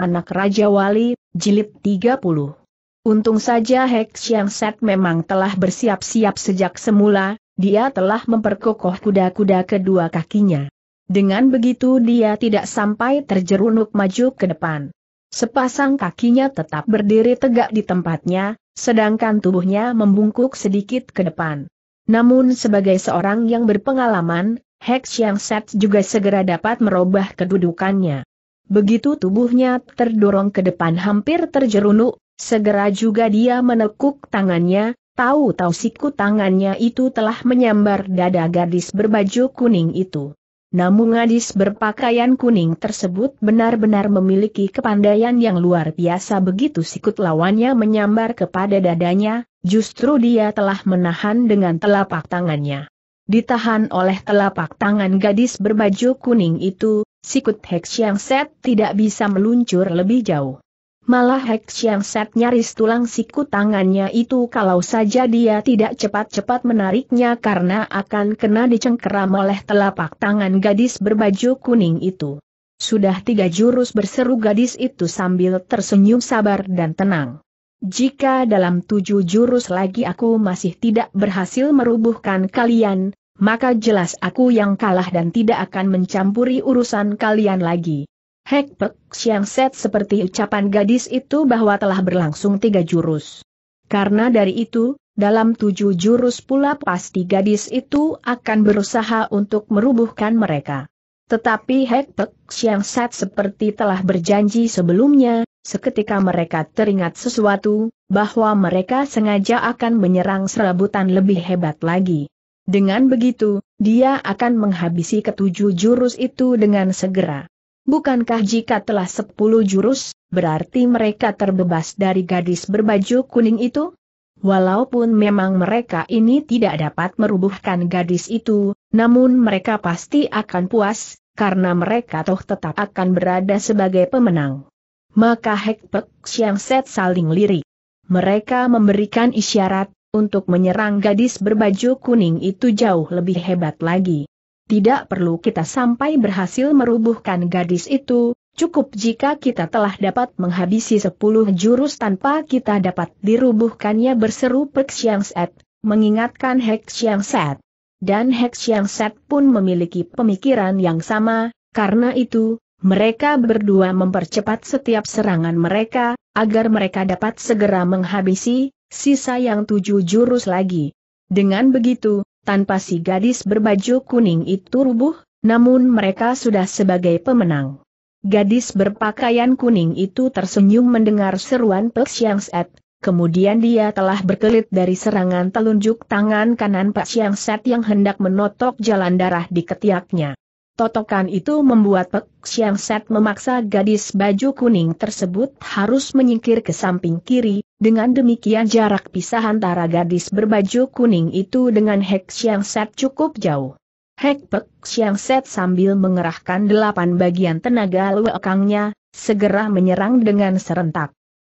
Anak Raja Wali, Jilid 30. Untung saja Hek Yang Set memang telah bersiap-siap sejak semula, dia telah memperkokoh kuda-kuda kedua kakinya. Dengan begitu dia tidak sampai terjerunuk maju ke depan. Sepasang kakinya tetap berdiri tegak di tempatnya, sedangkan tubuhnya membungkuk sedikit ke depan. Namun sebagai seorang yang berpengalaman, Hek Yang Set juga segera dapat merubah kedudukannya. Begitu tubuhnya terdorong ke depan hampir terjerunuk, segera juga dia menekuk tangannya, tahu-tahu siku tangannya itu telah menyambar dada gadis berbaju kuning itu. Namun gadis berpakaian kuning tersebut benar-benar memiliki kepandaian yang luar biasa begitu sikut lawannya menyambar kepada dadanya, justru dia telah menahan dengan telapak tangannya. Ditahan oleh telapak tangan gadis berbaju kuning itu, Sikut Hek Siang Set tidak bisa meluncur lebih jauh. Malah Hek Siang Set nyaris tulang siku tangannya itu kalau saja dia tidak cepat-cepat menariknya karena akan kena dicengkeram oleh telapak tangan gadis berbaju kuning itu. Sudah tiga jurus berseru gadis itu sambil tersenyum sabar dan tenang. Jika dalam tujuh jurus lagi aku masih tidak berhasil merubuhkan kalian, maka jelas aku yang kalah dan tidak akan mencampuri urusan kalian lagi. Hek Pek Siang Set seperti ucapan gadis itu bahwa telah berlangsung tiga jurus. Karena dari itu, dalam tujuh jurus pula pasti gadis itu akan berusaha untuk merubuhkan mereka. Tetapi Hek Pek Siang Set seperti telah berjanji sebelumnya, seketika mereka teringat sesuatu, bahwa mereka sengaja akan menyerang serabutan lebih hebat lagi. Dengan begitu, dia akan menghabisi ketujuh jurus itu dengan segera. Bukankah jika telah sepuluh jurus, berarti mereka terbebas dari gadis berbaju kuning itu? Walaupun memang mereka ini tidak dapat merubuhkan gadis itu, namun mereka pasti akan puas, karena mereka toh tetap akan berada sebagai pemenang. Maka Hekpek Siang Set saling lirik. Mereka memberikan isyarat, untuk menyerang gadis berbaju kuning itu jauh lebih hebat lagi. Tidak perlu kita sampai berhasil merubuhkan gadis itu, cukup jika kita telah dapat menghabisi sepuluh jurus tanpa kita dapat dirubuhkannya berseru Pek Siang Set, mengingatkan Hek Siang Set. Dan Hek Siang Set pun memiliki pemikiran yang sama, karena itu, mereka berdua mempercepat setiap serangan mereka, agar mereka dapat segera menghabisi, sisa yang tujuh jurus lagi. Dengan begitu, tanpa si gadis berbaju kuning itu rubuh, namun mereka sudah sebagai pemenang. Gadis berpakaian kuning itu tersenyum mendengar seruan Pek Siang Set, kemudian dia telah berkelit dari serangan telunjuk tangan kanan Pek Siang Set yang hendak menotok jalan darah di ketiaknya. Totokan itu membuat Pek Siang Set memaksa gadis baju kuning tersebut harus menyingkir ke samping kiri, dengan demikian jarak pisah antara gadis berbaju kuning itu dengan Hek Siang Set cukup jauh. Hek Pek Siang Set sambil mengerahkan delapan bagian tenaga luekangnya, segera menyerang dengan serentak.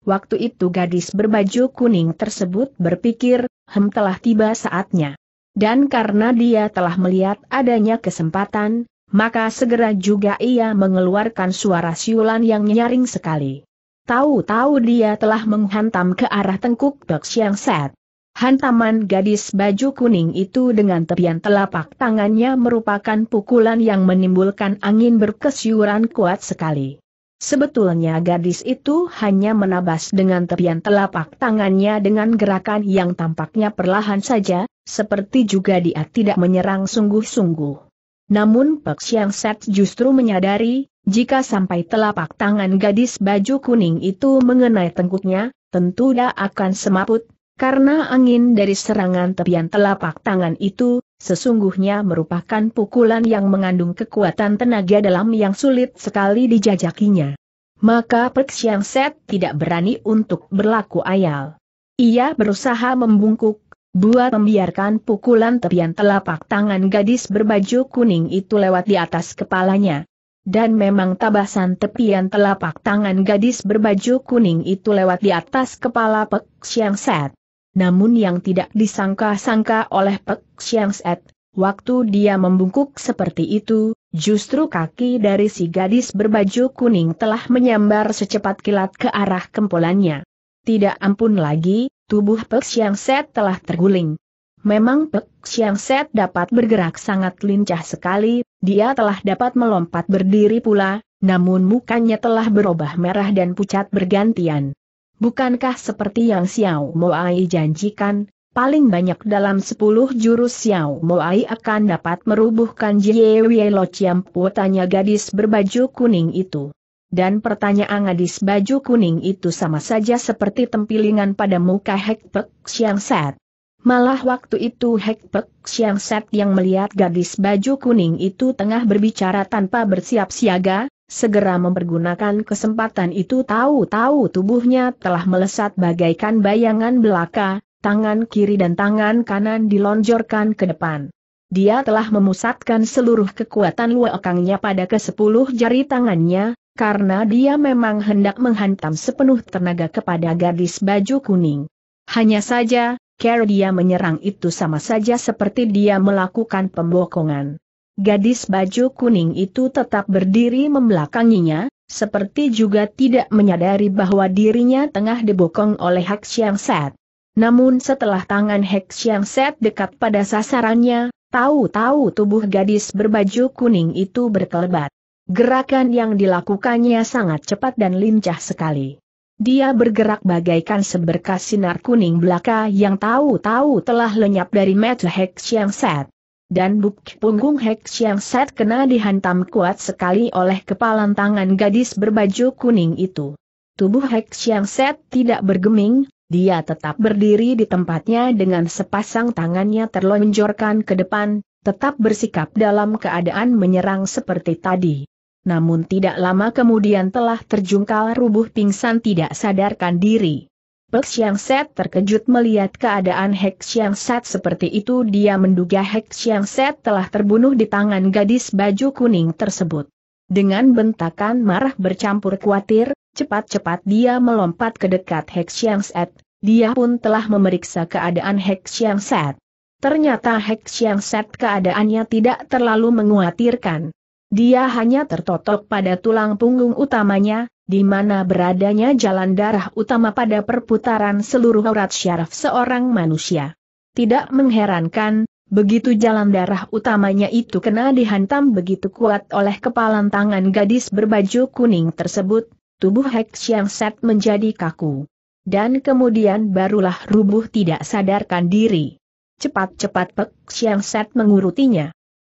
Waktu itu gadis berbaju kuning tersebut berpikir, hem telah tiba saatnya. Dan karena dia telah melihat adanya kesempatan, maka segera juga ia mengeluarkan suara siulan yang nyaring sekali. Tahu-tahu dia telah menghantam ke arah tengkuk Dok Siang Set. Hantaman gadis baju kuning itu dengan tepian telapak tangannya merupakan pukulan yang menimbulkan angin berkesiuran kuat sekali. Sebetulnya gadis itu hanya menabas dengan tepian telapak tangannya dengan gerakan yang tampaknya perlahan saja, seperti juga dia tidak menyerang sungguh-sungguh. Namun Pek Siang Set justru menyadari, jika sampai telapak tangan gadis baju kuning itu mengenai tengkuknya, tentu dia akan semaput, karena angin dari serangan tepian telapak tangan itu, sesungguhnya merupakan pukulan yang mengandung kekuatan tenaga dalam yang sulit sekali dijajakinya. Maka Pek Siang Set tidak berani untuk berlaku ayal. Ia berusaha membungkuk, buat membiarkan pukulan tepian telapak tangan gadis berbaju kuning itu lewat di atas kepalanya. Dan memang tabasan tepian telapak tangan gadis berbaju kuning itu lewat di atas kepala Pek Siang Set. Namun yang tidak disangka-sangka oleh Pek Siang Set, waktu dia membungkuk seperti itu, justru kaki dari si gadis berbaju kuning telah menyambar secepat kilat ke arah kempolannya. Tidak ampun lagi, tubuh Pek Siang Set telah terguling. Memang Pek Siang Set dapat bergerak sangat lincah sekali, dia telah dapat melompat berdiri pula, namun mukanya telah berubah merah dan pucat bergantian. Bukankah seperti yang Xiao Moai janjikan, paling banyak dalam sepuluh jurus Xiao Moai akan dapat merubuhkan Jie Wei Lo Chiam, tanya gadis berbaju kuning itu. Dan pertanyaan gadis baju kuning itu sama saja seperti tempilingan pada muka Hek Pek Siang Set. Malah waktu itu Hek Pek Siang Set yang melihat gadis baju kuning itu tengah berbicara tanpa bersiap siaga, segera mempergunakan kesempatan itu tahu-tahu tubuhnya telah melesat bagaikan bayangan belaka, tangan kiri dan tangan kanan dilonjorkan ke depan. Dia telah memusatkan seluruh kekuatan luakangnya pada ke sepuluh jari tangannya, karena dia memang hendak menghantam sepenuh tenaga kepada gadis baju kuning. Hanya saja, cara dia menyerang itu sama saja seperti dia melakukan pembokongan. Gadis baju kuning itu tetap berdiri membelakanginya, seperti juga tidak menyadari bahwa dirinya tengah dibokong oleh Hak Xiang Set. Namun setelah tangan Hak Xiang Set dekat pada sasarannya, tahu-tahu tubuh gadis berbaju kuning itu berkelebat. Gerakan yang dilakukannya sangat cepat dan lincah sekali. Dia bergerak bagaikan seberkas sinar kuning belaka yang tahu-tahu telah lenyap dari mata Hex Siang set. Dan bukti punggung Hex yang set kena dihantam kuat sekali oleh kepalan tangan gadis berbaju kuning itu. Tubuh Hex yang set tidak bergeming, dia tetap berdiri di tempatnya dengan sepasang tangannya terlonjorkan ke depan, tetap bersikap dalam keadaan menyerang seperti tadi namun tidak lama kemudian telah terjungkal rubuh pingsan tidak sadarkan diri. Pek Siang Set terkejut melihat keadaan Hek Siang Set seperti itu dia menduga Hek Siang Set telah terbunuh di tangan gadis baju kuning tersebut. Dengan bentakan marah bercampur khawatir, cepat-cepat dia melompat ke dekat Hek Siang Set, dia pun telah memeriksa keadaan Hek Siang Set. Ternyata Hek Siang Set keadaannya tidak terlalu menguatirkan. Dia hanya tertotok pada tulang punggung utamanya, di mana beradanya jalan darah utama pada perputaran seluruh aurat syaraf seorang manusia. Tidak mengherankan, begitu jalan darah utamanya itu kena dihantam begitu kuat oleh kepalan tangan gadis berbaju kuning tersebut, tubuh Hek set menjadi kaku. Dan kemudian barulah rubuh tidak sadarkan diri. Cepat-cepat Pek Siang Set mengurutinya.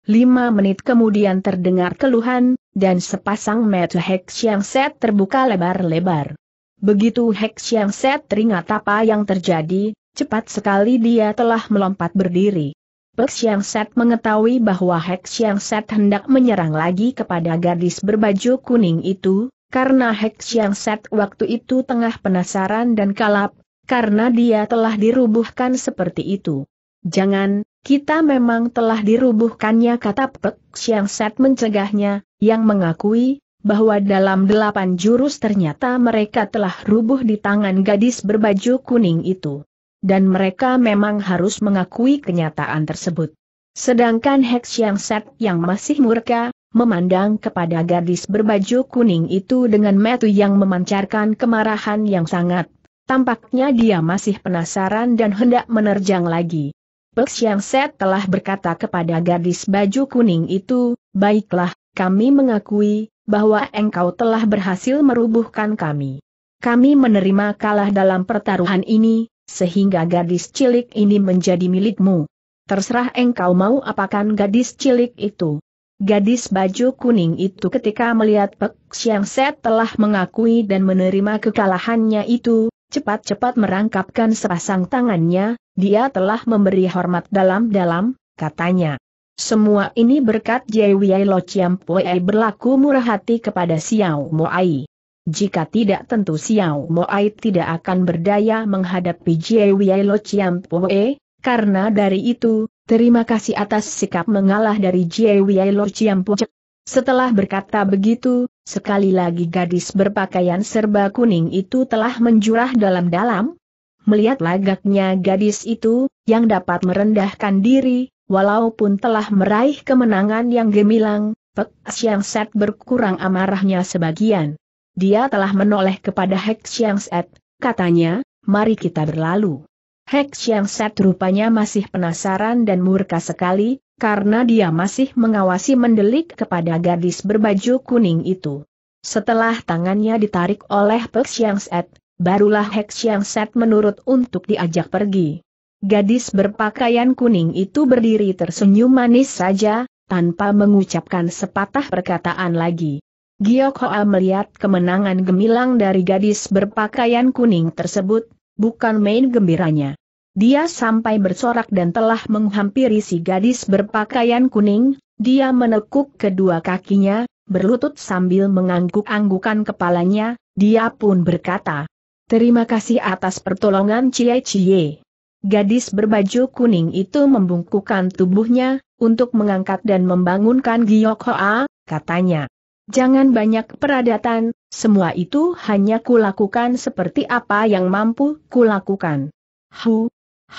Lima menit kemudian terdengar keluhan, dan sepasang mata hex yang set terbuka lebar-lebar. Begitu hex yang set teringat apa yang terjadi, cepat sekali dia telah melompat berdiri. Hex yang set mengetahui bahwa hex yang set hendak menyerang lagi kepada gadis berbaju kuning itu, karena hex yang set waktu itu tengah penasaran dan kalap, karena dia telah dirubuhkan seperti itu. Jangan, kita memang telah dirubuhkannya kata Pek Siang Set mencegahnya, yang mengakui, bahwa dalam delapan jurus ternyata mereka telah rubuh di tangan gadis berbaju kuning itu. Dan mereka memang harus mengakui kenyataan tersebut. Sedangkan Hek Yang Set yang masih murka, memandang kepada gadis berbaju kuning itu dengan metu yang memancarkan kemarahan yang sangat. Tampaknya dia masih penasaran dan hendak menerjang lagi. Pek Siang Set telah berkata kepada gadis baju kuning itu, baiklah, kami mengakui, bahwa engkau telah berhasil merubuhkan kami. Kami menerima kalah dalam pertaruhan ini, sehingga gadis cilik ini menjadi milikmu. Terserah engkau mau apakan gadis cilik itu. Gadis baju kuning itu ketika melihat Pek Siang Set telah mengakui dan menerima kekalahannya itu, cepat-cepat merangkapkan sepasang tangannya, dia telah memberi hormat dalam-dalam, katanya. Semua ini berkat Jewiai Lo Chiam Pue berlaku murah hati kepada Xiao Moai. Jika tidak tentu Xiao Moai tidak akan berdaya menghadapi Jewiai Lo Chiam Pue, karena dari itu, terima kasih atas sikap mengalah dari Jewiai Lo Chiam Pue. Setelah berkata begitu, Sekali lagi gadis berpakaian serba kuning itu telah menjurah dalam-dalam. Melihat lagaknya gadis itu, yang dapat merendahkan diri, walaupun telah meraih kemenangan yang gemilang, Pek Siang Set berkurang amarahnya sebagian. Dia telah menoleh kepada Hek Siang Set, katanya, mari kita berlalu. Hex yang set rupanya masih penasaran dan murka sekali, karena dia masih mengawasi mendelik kepada gadis berbaju kuning itu. Setelah tangannya ditarik oleh Pek Yang Set, barulah Hex Yang Set menurut untuk diajak pergi. Gadis berpakaian kuning itu berdiri tersenyum manis saja, tanpa mengucapkan sepatah perkataan lagi. Giok melihat kemenangan gemilang dari gadis berpakaian kuning tersebut, bukan main gembiranya. Dia sampai bersorak dan telah menghampiri si gadis berpakaian kuning, dia menekuk kedua kakinya, berlutut sambil mengangguk-anggukan kepalanya, dia pun berkata, Terima kasih atas pertolongan Cie Cie. Gadis berbaju kuning itu membungkukkan tubuhnya, untuk mengangkat dan membangunkan Giok katanya. Jangan banyak peradatan, semua itu hanya kulakukan seperti apa yang mampu kulakukan. Hu,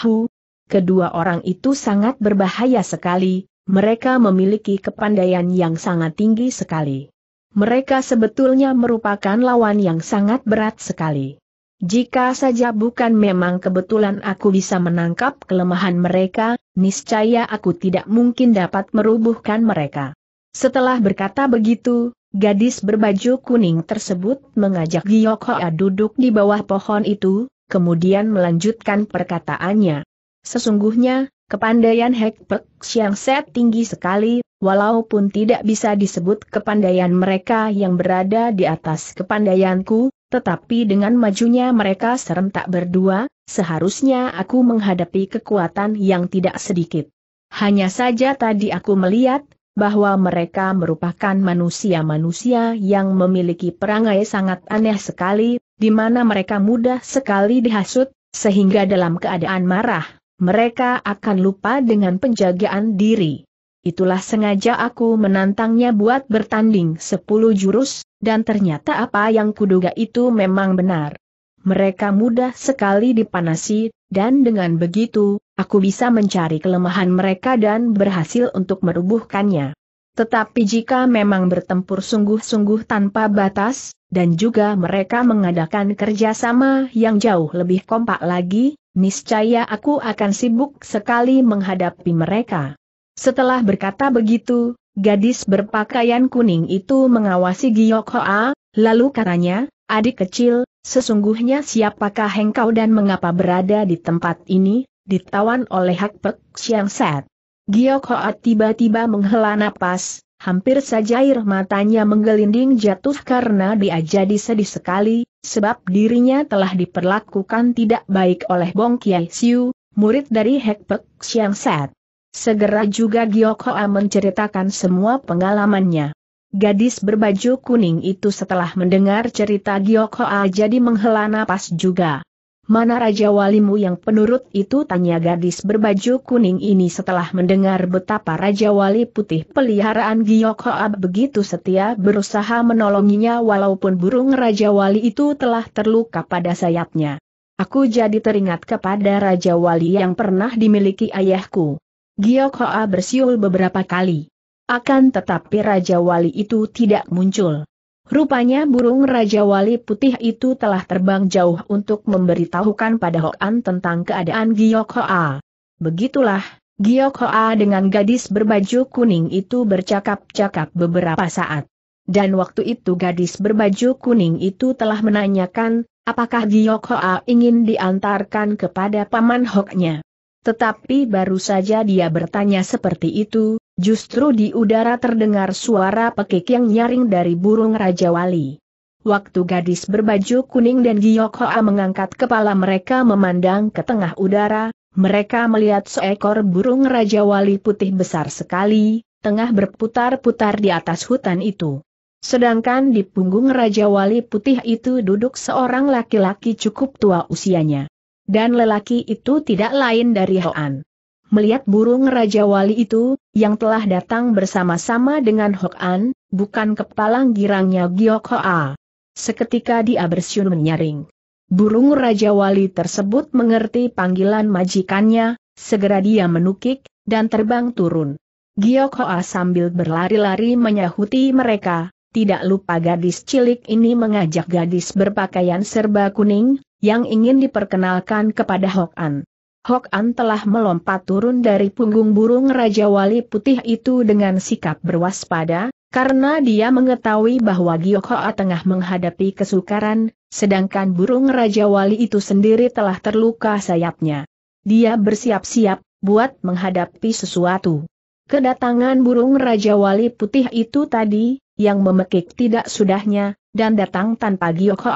hu. Kedua orang itu sangat berbahaya sekali, mereka memiliki kepandaian yang sangat tinggi sekali. Mereka sebetulnya merupakan lawan yang sangat berat sekali. Jika saja bukan memang kebetulan aku bisa menangkap kelemahan mereka, niscaya aku tidak mungkin dapat merubuhkan mereka. Setelah berkata begitu, Gadis berbaju kuning tersebut mengajak Giyok Hoa duduk di bawah pohon itu, kemudian melanjutkan perkataannya. Sesungguhnya, kepandaian Hek Pek Siang Set tinggi sekali, walaupun tidak bisa disebut kepandaian mereka yang berada di atas kepandaianku, tetapi dengan majunya mereka serentak berdua, seharusnya aku menghadapi kekuatan yang tidak sedikit. Hanya saja tadi aku melihat, bahwa mereka merupakan manusia-manusia yang memiliki perangai sangat aneh sekali, di mana mereka mudah sekali dihasut, sehingga dalam keadaan marah, mereka akan lupa dengan penjagaan diri. Itulah sengaja aku menantangnya buat bertanding sepuluh jurus, dan ternyata apa yang kuduga itu memang benar. Mereka mudah sekali dipanasi, dan dengan begitu, aku bisa mencari kelemahan mereka dan berhasil untuk merubuhkannya. Tetapi jika memang bertempur sungguh-sungguh tanpa batas, dan juga mereka mengadakan kerjasama yang jauh lebih kompak lagi, niscaya aku akan sibuk sekali menghadapi mereka. Setelah berkata begitu, gadis berpakaian kuning itu mengawasi Giyok Hoa, lalu katanya, adik kecil, sesungguhnya siapakah engkau dan mengapa berada di tempat ini? ditawan oleh Hak Pek Siang Set. Giok Hoat tiba-tiba menghela napas, hampir saja air matanya menggelinding jatuh karena dia jadi sedih sekali, sebab dirinya telah diperlakukan tidak baik oleh Bong Kiai Siu, murid dari Hak Pek Siang Set. Segera juga Giok Hoa menceritakan semua pengalamannya. Gadis berbaju kuning itu setelah mendengar cerita Giok Hoa jadi menghela napas juga. Mana Raja Walimu yang penurut itu tanya gadis berbaju kuning ini setelah mendengar betapa Raja Wali Putih peliharaan Giyok Hoab begitu setia berusaha menolonginya walaupun burung Raja Wali itu telah terluka pada sayapnya. Aku jadi teringat kepada Raja Wali yang pernah dimiliki ayahku. Giyok Hoab bersiul beberapa kali. Akan tetapi Raja Wali itu tidak muncul. Rupanya burung Raja Wali Putih itu telah terbang jauh untuk memberitahukan pada Hoan tentang keadaan Giok Hoa. Begitulah, Giok Hoa dengan gadis berbaju kuning itu bercakap-cakap beberapa saat. Dan waktu itu gadis berbaju kuning itu telah menanyakan, apakah Giok Hoa ingin diantarkan kepada Paman Hoknya. Tetapi baru saja dia bertanya seperti itu, Justru di udara terdengar suara pekik yang nyaring dari burung Raja Wali. Waktu gadis berbaju kuning dan Giok Hoa mengangkat kepala mereka memandang ke tengah udara, mereka melihat seekor burung Raja Wali putih besar sekali, tengah berputar-putar di atas hutan itu. Sedangkan di punggung Raja Wali putih itu duduk seorang laki-laki cukup tua usianya. Dan lelaki itu tidak lain dari Hoan. Melihat burung Raja Wali itu, yang telah datang bersama-sama dengan Hok An, bukan kepalang girangnya Giok Hoa. Seketika dia bersiul menyaring. Burung Raja Wali tersebut mengerti panggilan majikannya, segera dia menukik, dan terbang turun. Giok Hoa sambil berlari-lari menyahuti mereka, tidak lupa gadis cilik ini mengajak gadis berpakaian serba kuning, yang ingin diperkenalkan kepada Hok An. Hok An telah melompat turun dari punggung burung Raja Wali Putih itu dengan sikap berwaspada, karena dia mengetahui bahwa Giok Hoa tengah menghadapi kesukaran, sedangkan burung Raja Wali itu sendiri telah terluka sayapnya. Dia bersiap-siap, buat menghadapi sesuatu. Kedatangan burung Raja Wali Putih itu tadi, yang memekik tidak sudahnya, dan datang tanpa Giok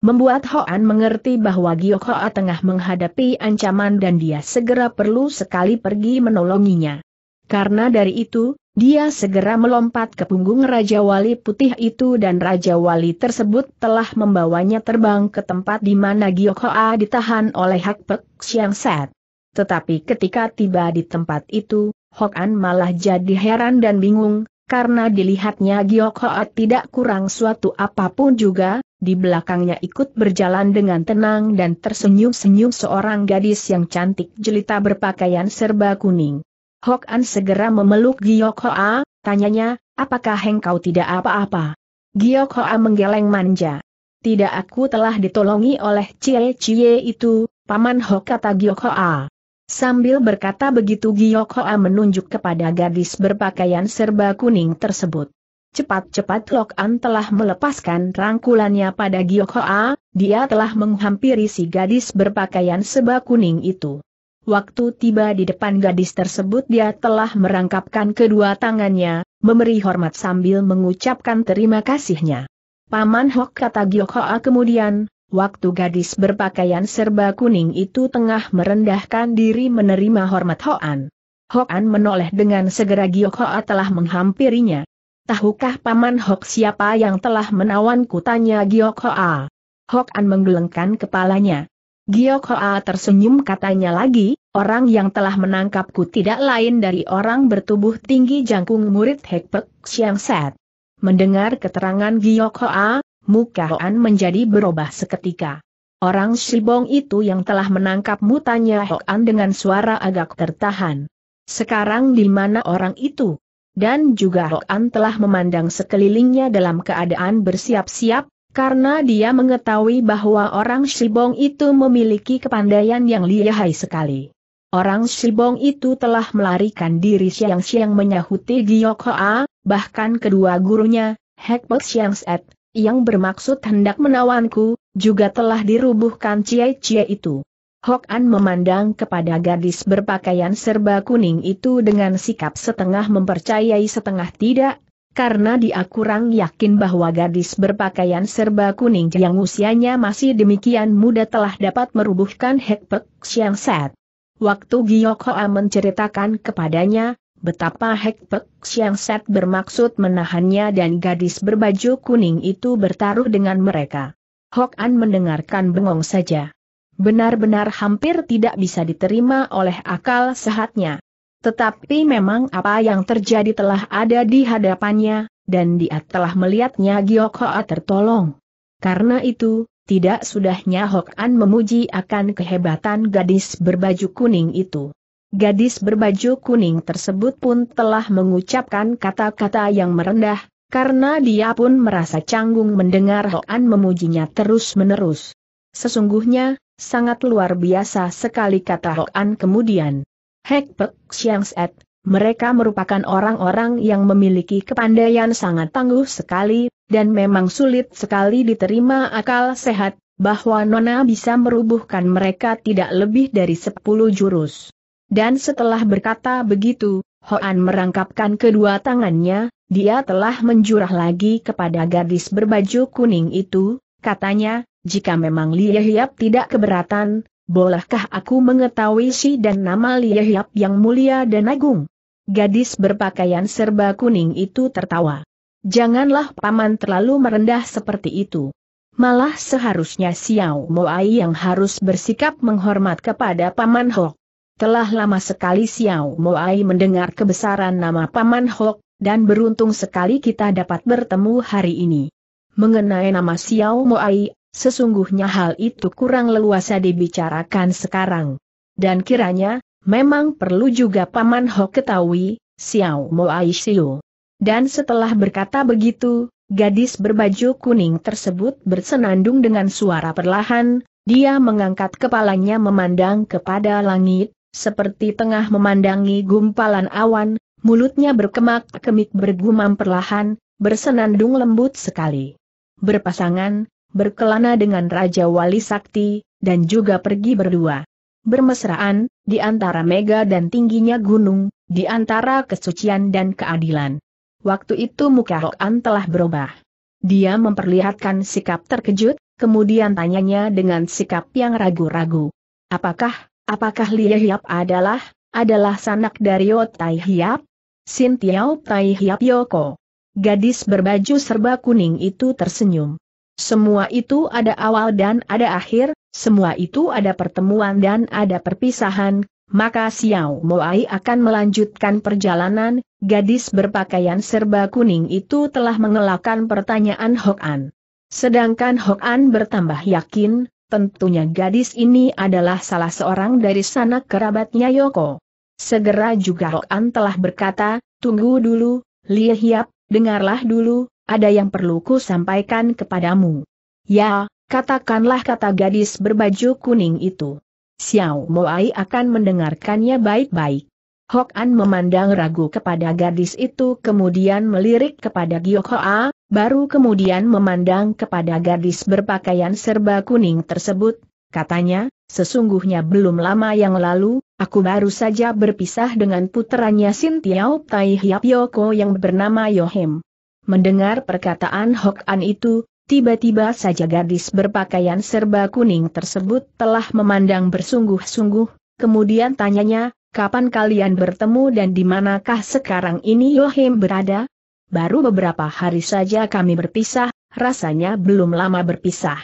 membuat Hoan mengerti bahwa Giok tengah menghadapi ancaman dan dia segera perlu sekali pergi menolonginya. Karena dari itu, dia segera melompat ke punggung Raja Wali Putih itu dan Raja Wali tersebut telah membawanya terbang ke tempat di mana Giok ditahan oleh Hak Pek Siang Set. Tetapi ketika tiba di tempat itu, Hoan malah jadi heran dan bingung, karena dilihatnya Giok Hoat tidak kurang suatu apapun juga, di belakangnya ikut berjalan dengan tenang dan tersenyum-senyum seorang gadis yang cantik jelita berpakaian serba kuning. Hok An segera memeluk Giok Hoa, tanyanya, apakah engkau tidak apa-apa? Giok Hoa menggeleng manja. Tidak aku telah ditolongi oleh cie-cie itu, Paman Hok kata Giok Hoa. Sambil berkata begitu Giyok Hoa menunjuk kepada gadis berpakaian serba kuning tersebut. Cepat-cepat Lok An telah melepaskan rangkulannya pada Giyok Hoa, dia telah menghampiri si gadis berpakaian serba kuning itu. Waktu tiba di depan gadis tersebut dia telah merangkapkan kedua tangannya, memberi hormat sambil mengucapkan terima kasihnya. Paman Hok kata Giyok Hoa kemudian, Waktu gadis berpakaian serba kuning itu tengah merendahkan diri menerima hormat Hoan. Hoan menoleh dengan segera Giok Hoa telah menghampirinya. Tahukah Paman Hok siapa yang telah menawanku tanya Giok Hoa. Hoan menggelengkan kepalanya. Giok Hoa tersenyum katanya lagi, orang yang telah menangkapku tidak lain dari orang bertubuh tinggi jangkung murid Hek Pek Siang Set. Mendengar keterangan Giok Hoa, muka Hoan menjadi berubah seketika. Orang Shibong itu yang telah menangkapmu tanya Hoan dengan suara agak tertahan. Sekarang di mana orang itu? Dan juga Hoan telah memandang sekelilingnya dalam keadaan bersiap-siap, karena dia mengetahui bahwa orang Shibong itu memiliki kepandaian yang lihai sekali. Orang Shibong itu telah melarikan diri siang-siang menyahuti Giyok Hoa, bahkan kedua gurunya, Hek Siang Set, yang bermaksud hendak menawanku, juga telah dirubuhkan cie-cie itu. Hok An memandang kepada gadis berpakaian serba kuning itu dengan sikap setengah mempercayai setengah tidak, karena dia kurang yakin bahwa gadis berpakaian serba kuning yang usianya masih demikian muda telah dapat merubuhkan Hek Pek Siang Set. Waktu Giyok Hoa menceritakan kepadanya, Betapa Hekpek Siang Set bermaksud menahannya dan gadis berbaju kuning itu bertaruh dengan mereka. Hok An mendengarkan bengong saja. Benar-benar hampir tidak bisa diterima oleh akal sehatnya. Tetapi memang apa yang terjadi telah ada di hadapannya, dan dia telah melihatnya Giok Hoa tertolong. Karena itu, tidak sudahnya Hok An memuji akan kehebatan gadis berbaju kuning itu. Gadis berbaju kuning tersebut pun telah mengucapkan kata-kata yang merendah, karena dia pun merasa canggung mendengar Hoan memujinya terus-menerus. Sesungguhnya, sangat luar biasa sekali kata Hoan kemudian. Hek Pek Siang Set, mereka merupakan orang-orang yang memiliki kepandaian sangat tangguh sekali, dan memang sulit sekali diterima akal sehat, bahwa Nona bisa merubuhkan mereka tidak lebih dari 10 jurus. Dan setelah berkata begitu, Hoan merangkapkan kedua tangannya, dia telah menjurah lagi kepada gadis berbaju kuning itu, katanya, jika memang Lia Hiap tidak keberatan, bolehkah aku mengetahui si dan nama Lia Hiap yang mulia dan agung? Gadis berpakaian serba kuning itu tertawa. Janganlah paman terlalu merendah seperti itu. Malah seharusnya Xiao Moai yang harus bersikap menghormat kepada paman Hok. Telah lama sekali Xiao Moai mendengar kebesaran nama Paman Hok, dan beruntung sekali kita dapat bertemu hari ini. Mengenai nama Xiao Moai, sesungguhnya hal itu kurang leluasa dibicarakan sekarang. Dan kiranya, memang perlu juga Paman Hok ketahui, Xiao Moai Xiu. Dan setelah berkata begitu, gadis berbaju kuning tersebut bersenandung dengan suara perlahan, dia mengangkat kepalanya memandang kepada langit, seperti tengah memandangi gumpalan awan, mulutnya berkemak-kemik bergumam perlahan, bersenandung lembut sekali. Berpasangan, berkelana dengan Raja Wali Sakti, dan juga pergi berdua. Bermesraan, di antara mega dan tingginya gunung, di antara kesucian dan keadilan. Waktu itu muka Hoan telah berubah. Dia memperlihatkan sikap terkejut, kemudian tanyanya dengan sikap yang ragu-ragu. Apakah Apakah Lia Hiap adalah, adalah sanak dari O Tai Hiap? Sin Tai Hiap Yoko. Gadis berbaju serba kuning itu tersenyum. Semua itu ada awal dan ada akhir, semua itu ada pertemuan dan ada perpisahan, maka Xiao Moai akan melanjutkan perjalanan, gadis berpakaian serba kuning itu telah mengelakkan pertanyaan Hok An. Sedangkan Hok An bertambah yakin, Tentunya gadis ini adalah salah seorang dari sanak kerabatnya Yoko. Segera juga Hok telah berkata, tunggu dulu, Li Hiap, dengarlah dulu, ada yang perlu ku sampaikan kepadamu. Ya, katakanlah kata gadis berbaju kuning itu. Xiao Moai akan mendengarkannya baik-baik. Hok An memandang ragu kepada gadis itu kemudian melirik kepada Giok Hoa, baru kemudian memandang kepada gadis berpakaian serba kuning tersebut, katanya, sesungguhnya belum lama yang lalu, aku baru saja berpisah dengan puteranya Sin Tiao Tai Hiap Yoko yang bernama Yohem. Mendengar perkataan Hok An itu, tiba-tiba saja gadis berpakaian serba kuning tersebut telah memandang bersungguh-sungguh, kemudian tanyanya, kapan kalian bertemu dan di manakah sekarang ini Yohim berada? Baru beberapa hari saja kami berpisah, rasanya belum lama berpisah.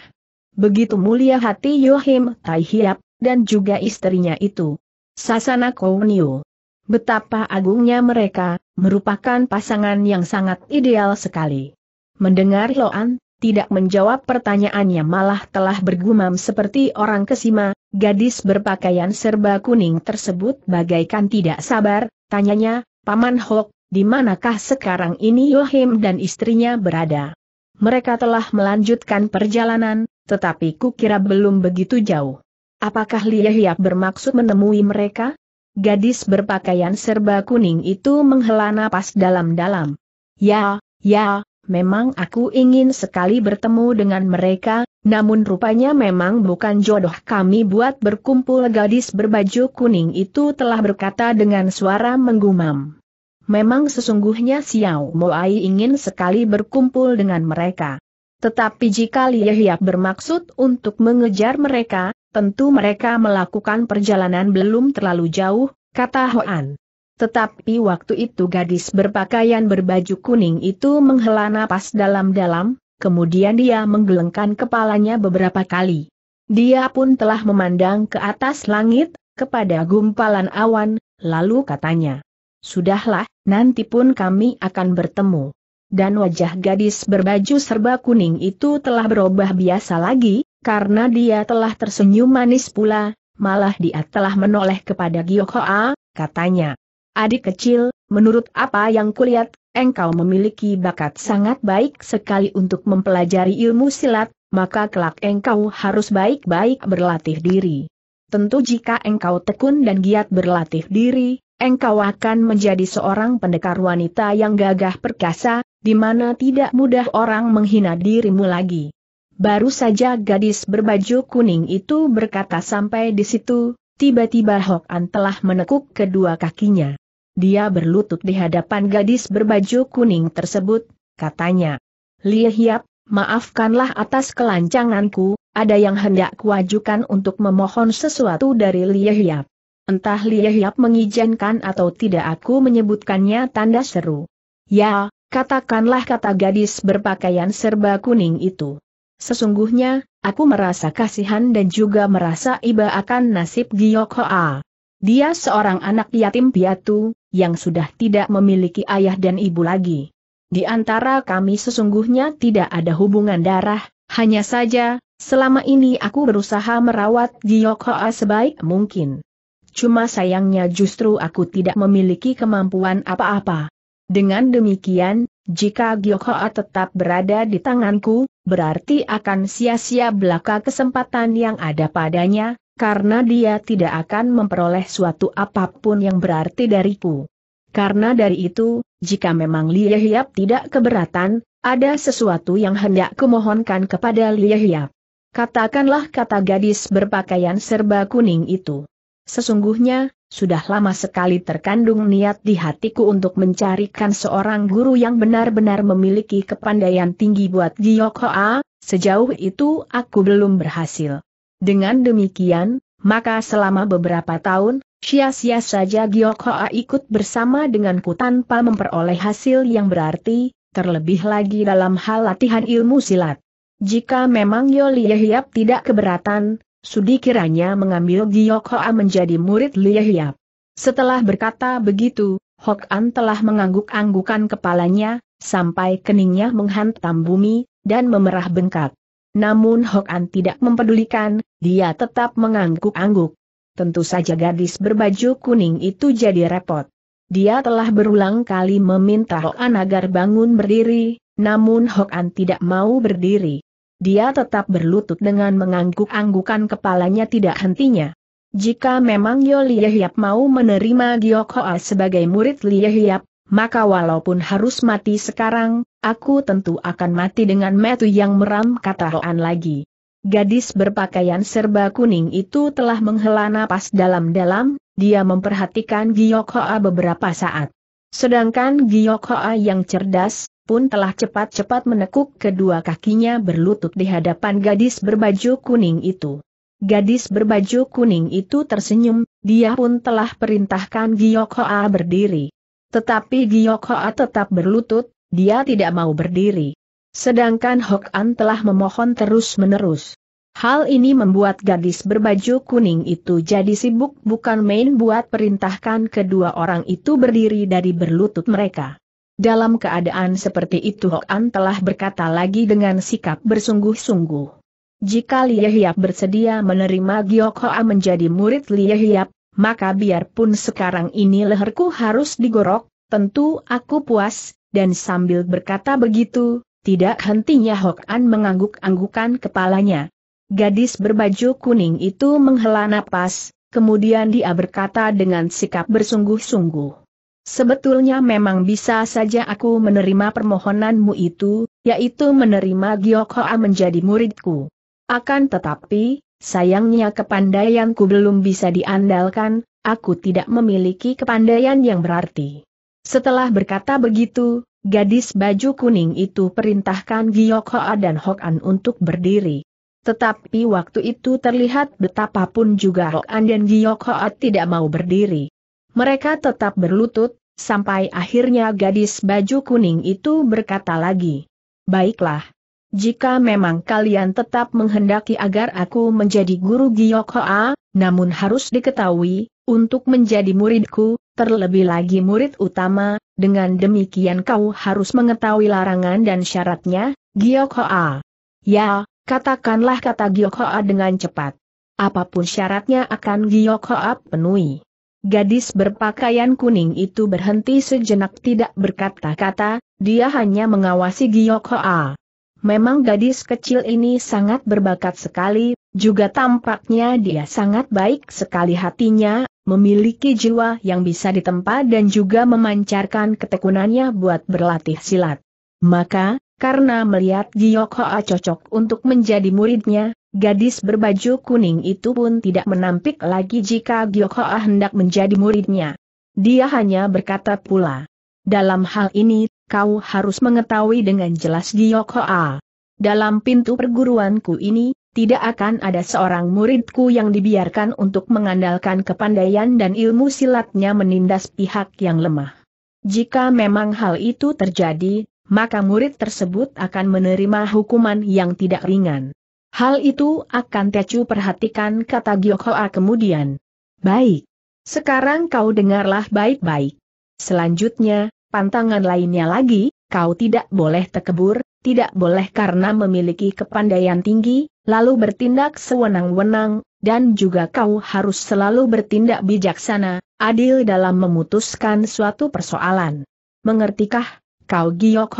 Begitu mulia hati Yohim Tai dan juga istrinya itu. Sasana Kouniu. Betapa agungnya mereka, merupakan pasangan yang sangat ideal sekali. Mendengar Loan, tidak menjawab pertanyaannya malah telah bergumam seperti orang kesima, Gadis berpakaian serba kuning tersebut bagaikan tidak sabar, tanyanya, Paman Hok, di manakah sekarang ini Yohim dan istrinya berada? Mereka telah melanjutkan perjalanan, tetapi kukira belum begitu jauh. Apakah Liehiap bermaksud menemui mereka? Gadis berpakaian serba kuning itu menghela napas dalam-dalam. Ya, ya, memang aku ingin sekali bertemu dengan mereka, namun rupanya memang bukan jodoh kami buat berkumpul gadis berbaju kuning itu telah berkata dengan suara menggumam. Memang sesungguhnya Xiao Moai ingin sekali berkumpul dengan mereka. Tetapi jika Liehiap bermaksud untuk mengejar mereka, tentu mereka melakukan perjalanan belum terlalu jauh, kata Hoan. Tetapi waktu itu gadis berpakaian berbaju kuning itu menghela napas dalam-dalam, kemudian dia menggelengkan kepalanya beberapa kali. Dia pun telah memandang ke atas langit, kepada gumpalan awan, lalu katanya, Sudahlah, nanti pun kami akan bertemu. Dan wajah gadis berbaju serba kuning itu telah berubah biasa lagi, karena dia telah tersenyum manis pula, malah dia telah menoleh kepada A, katanya. Adik kecil, menurut apa yang kulihat, engkau memiliki bakat sangat baik sekali untuk mempelajari ilmu silat, maka kelak engkau harus baik-baik berlatih diri. Tentu jika engkau tekun dan giat berlatih diri, engkau akan menjadi seorang pendekar wanita yang gagah perkasa, di mana tidak mudah orang menghina dirimu lagi. Baru saja gadis berbaju kuning itu berkata sampai di situ, tiba-tiba Hokan telah menekuk kedua kakinya. Dia berlutut di hadapan gadis berbaju kuning tersebut, katanya. Lie Hiap, maafkanlah atas kelancanganku, ada yang hendak kuajukan untuk memohon sesuatu dari Lie Hiap. Entah Lie Hiap mengizinkan atau tidak aku menyebutkannya tanda seru. Ya, katakanlah kata gadis berpakaian serba kuning itu. Sesungguhnya, aku merasa kasihan dan juga merasa iba akan nasib Giok Dia seorang anak yatim piatu, yang sudah tidak memiliki ayah dan ibu lagi. Di antara kami sesungguhnya tidak ada hubungan darah, hanya saja, selama ini aku berusaha merawat Giyok Hoa sebaik mungkin. Cuma sayangnya justru aku tidak memiliki kemampuan apa-apa. Dengan demikian, jika Giyok Hoa tetap berada di tanganku, berarti akan sia-sia belaka kesempatan yang ada padanya, karena dia tidak akan memperoleh suatu apapun yang berarti dariku. Karena dari itu, jika memang Liyehiap tidak keberatan, ada sesuatu yang hendak kumohonkan kepada Liyehiap. Katakanlah kata gadis berpakaian serba kuning itu. Sesungguhnya, sudah lama sekali terkandung niat di hatiku untuk mencarikan seorang guru yang benar-benar memiliki kepandaian tinggi buat Giyokoa, sejauh itu aku belum berhasil. Dengan demikian, maka selama beberapa tahun, sia-sia saja Giok Hoa ikut bersama denganku tanpa memperoleh hasil yang berarti, terlebih lagi dalam hal latihan ilmu silat. Jika memang Yoli Yehiap tidak keberatan, Sudi kiranya mengambil Giok Hoa menjadi murid Yehiap. Setelah berkata begitu, Hok An telah mengangguk-anggukan kepalanya, sampai keningnya menghantam bumi, dan memerah bengkak. Namun Hok An tidak mempedulikan, dia tetap mengangguk-angguk. Tentu saja gadis berbaju kuning itu jadi repot. Dia telah berulang kali meminta Hokan agar bangun berdiri, namun Hokan tidak mau berdiri. Dia tetap berlutut dengan mengangguk-anggukan kepalanya tidak hentinya. Jika memang Yo Liehyap mau menerima Giok Hoa sebagai murid Liehyap, maka walaupun harus mati sekarang, aku tentu akan mati dengan metu yang meram kata Hoan lagi. Gadis berpakaian serba kuning itu telah menghela napas dalam-dalam, dia memperhatikan Giyok Hoa beberapa saat. Sedangkan Giyok Hoa yang cerdas, pun telah cepat-cepat menekuk kedua kakinya berlutut di hadapan gadis berbaju kuning itu. Gadis berbaju kuning itu tersenyum, dia pun telah perintahkan Giyok Hoa berdiri. Tetapi Giyok Hoa tetap berlutut, dia tidak mau berdiri. Sedangkan Hok An telah memohon terus-menerus. Hal ini membuat gadis berbaju kuning itu jadi sibuk bukan main buat perintahkan kedua orang itu berdiri dari berlutut mereka. Dalam keadaan seperti itu Hok An telah berkata lagi dengan sikap bersungguh-sungguh. Jika Lie bersedia menerima Giok Hoa menjadi murid Lie maka biarpun sekarang ini leherku harus digorok, tentu aku puas, dan sambil berkata begitu, tidak hentinya Hok An mengangguk-anggukan kepalanya. Gadis berbaju kuning itu menghela napas, kemudian dia berkata dengan sikap bersungguh-sungguh. Sebetulnya memang bisa saja aku menerima permohonanmu itu, yaitu menerima Hoa menjadi muridku. Akan tetapi, sayangnya kepandaianku belum bisa diandalkan, aku tidak memiliki kepandaian yang berarti. Setelah berkata begitu, Gadis baju kuning itu perintahkan Giyok Hoa dan Hok An untuk berdiri. Tetapi waktu itu terlihat betapapun juga Hok An dan Giyok Hoa tidak mau berdiri. Mereka tetap berlutut, sampai akhirnya gadis baju kuning itu berkata lagi. Baiklah. Jika memang kalian tetap menghendaki agar aku menjadi guru Giyok Hoa, namun harus diketahui, untuk menjadi muridku, terlebih lagi murid utama, dengan demikian kau harus mengetahui larangan dan syaratnya, Giok Hoa. Ya, katakanlah kata Giok Hoa dengan cepat. Apapun syaratnya akan Giok Hoa penuhi. Gadis berpakaian kuning itu berhenti sejenak tidak berkata-kata, dia hanya mengawasi Giok Hoa. Memang gadis kecil ini sangat berbakat sekali, juga tampaknya dia sangat baik sekali hatinya, memiliki jiwa yang bisa ditempa dan juga memancarkan ketekunannya buat berlatih silat. Maka, karena melihat Giok a cocok untuk menjadi muridnya, gadis berbaju kuning itu pun tidak menampik lagi jika Giok a hendak menjadi muridnya. Dia hanya berkata pula, dalam hal ini, kau harus mengetahui dengan jelas Giok a. Dalam pintu perguruanku ini, tidak akan ada seorang muridku yang dibiarkan untuk mengandalkan kepandaian dan ilmu silatnya menindas pihak yang lemah. Jika memang hal itu terjadi, maka murid tersebut akan menerima hukuman yang tidak ringan. Hal itu akan Tecu perhatikan kata Giokhoa kemudian. Baik. Sekarang kau dengarlah baik-baik. Selanjutnya, pantangan lainnya lagi, kau tidak boleh tekebur, tidak boleh karena memiliki kepandaian tinggi, lalu bertindak sewenang-wenang, dan juga kau harus selalu bertindak bijaksana, adil dalam memutuskan suatu persoalan. Mengertikah, kau Giyok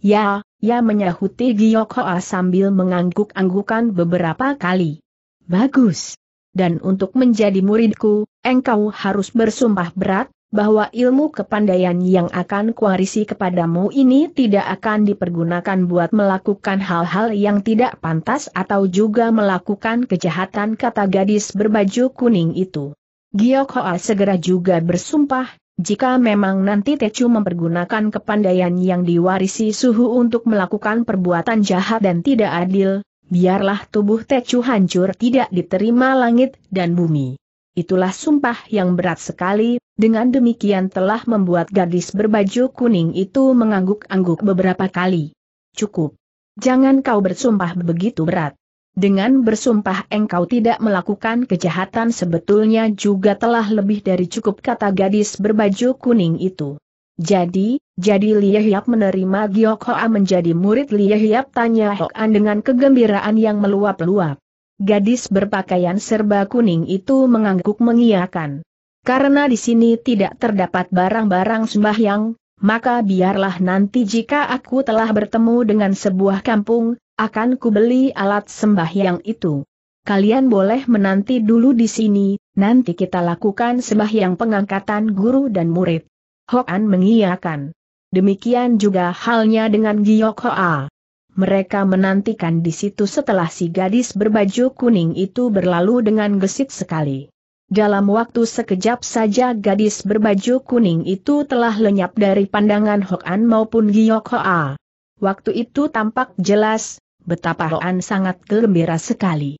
Ya, ya menyahuti Giyok sambil mengangguk-anggukan beberapa kali. Bagus. Dan untuk menjadi muridku, engkau harus bersumpah berat, bahwa ilmu kepandaian yang akan kuarisi kepadamu ini tidak akan dipergunakan buat melakukan hal-hal yang tidak pantas atau juga melakukan kejahatan kata gadis berbaju kuning itu. Giyok Hoa segera juga bersumpah, jika memang nanti Tecu mempergunakan kepandaian yang diwarisi suhu untuk melakukan perbuatan jahat dan tidak adil, biarlah tubuh Tecu hancur tidak diterima langit dan bumi. Itulah sumpah yang berat sekali, dengan demikian telah membuat gadis berbaju kuning itu mengangguk-angguk beberapa kali. Cukup. Jangan kau bersumpah begitu berat. Dengan bersumpah engkau tidak melakukan kejahatan sebetulnya juga telah lebih dari cukup kata gadis berbaju kuning itu. Jadi, jadi Liehyap menerima Giok Hoa menjadi murid Liehyap tanya Hoan dengan kegembiraan yang meluap-luap. Gadis berpakaian serba kuning itu mengangguk mengiyakan. Karena di sini tidak terdapat barang-barang sembahyang, maka biarlah nanti jika aku telah bertemu dengan sebuah kampung, akan kubeli alat sembahyang itu. Kalian boleh menanti dulu di sini, nanti kita lakukan sembahyang pengangkatan guru dan murid. Hoan mengiyakan. Demikian juga halnya dengan Giok Hoa mereka menantikan di situ setelah si gadis berbaju kuning itu berlalu dengan gesit sekali. Dalam waktu sekejap saja gadis berbaju kuning itu telah lenyap dari pandangan Hoan maupun Giyok Hoa. Waktu itu tampak jelas, betapa Hoan sangat gembira sekali.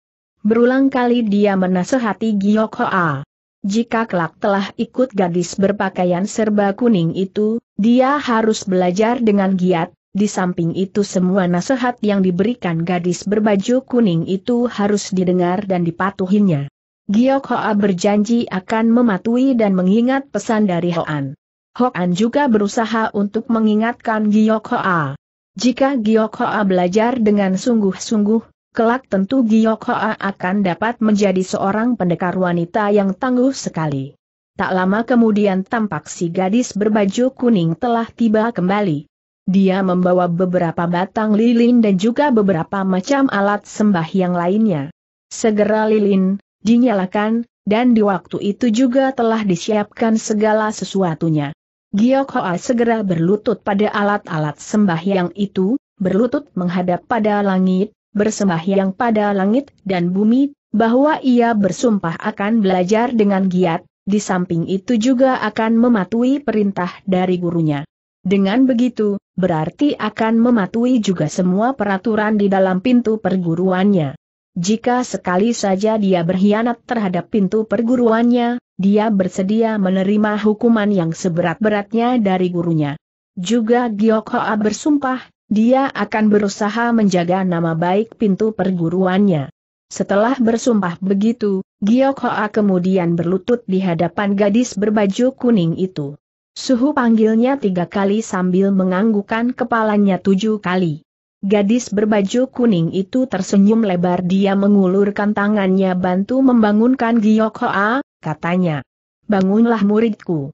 Berulang kali dia menasehati Giyok Hoa. Jika kelak telah ikut gadis berpakaian serba kuning itu, dia harus belajar dengan giat, di samping itu semua nasihat yang diberikan gadis berbaju kuning itu harus didengar dan dipatuhinya. Giok Hoa berjanji akan mematuhi dan mengingat pesan dari Hoan. Hoan juga berusaha untuk mengingatkan Giok Hoa. Jika Giok Hoa belajar dengan sungguh-sungguh, kelak tentu Giok Hoa akan dapat menjadi seorang pendekar wanita yang tangguh sekali. Tak lama kemudian tampak si gadis berbaju kuning telah tiba kembali. Dia membawa beberapa batang lilin dan juga beberapa macam alat sembah yang lainnya. Segera lilin, dinyalakan, dan di waktu itu juga telah disiapkan segala sesuatunya. Giyok Hoa segera berlutut pada alat-alat sembah yang itu, berlutut menghadap pada langit, bersembahyang pada langit dan bumi, bahwa ia bersumpah akan belajar dengan giat, di samping itu juga akan mematuhi perintah dari gurunya. Dengan begitu, berarti akan mematuhi juga semua peraturan di dalam pintu perguruannya. Jika sekali saja dia berkhianat terhadap pintu perguruannya, dia bersedia menerima hukuman yang seberat-beratnya dari gurunya. Juga Giok Hoa bersumpah, dia akan berusaha menjaga nama baik pintu perguruannya. Setelah bersumpah begitu, Giok Hoa kemudian berlutut di hadapan gadis berbaju kuning itu. Suhu panggilnya tiga kali sambil menganggukan kepalanya tujuh kali. Gadis berbaju kuning itu tersenyum lebar dia mengulurkan tangannya bantu membangunkan Giok Hoa, katanya. Bangunlah muridku.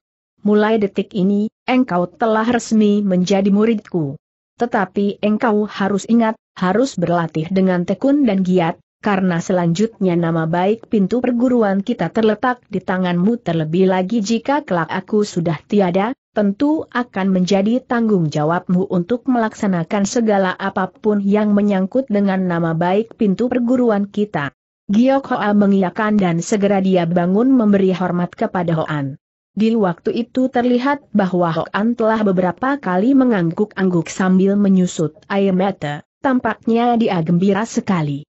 Mulai detik ini, engkau telah resmi menjadi muridku. Tetapi engkau harus ingat, harus berlatih dengan tekun dan giat, karena selanjutnya nama baik pintu perguruan kita terletak di tanganmu terlebih lagi jika kelak aku sudah tiada, tentu akan menjadi tanggung jawabmu untuk melaksanakan segala apapun yang menyangkut dengan nama baik pintu perguruan kita. Giok Hoa mengiyakan dan segera dia bangun memberi hormat kepada Hoan. Di waktu itu terlihat bahwa Hoan telah beberapa kali mengangguk-angguk sambil menyusut air mata, tampaknya dia gembira sekali.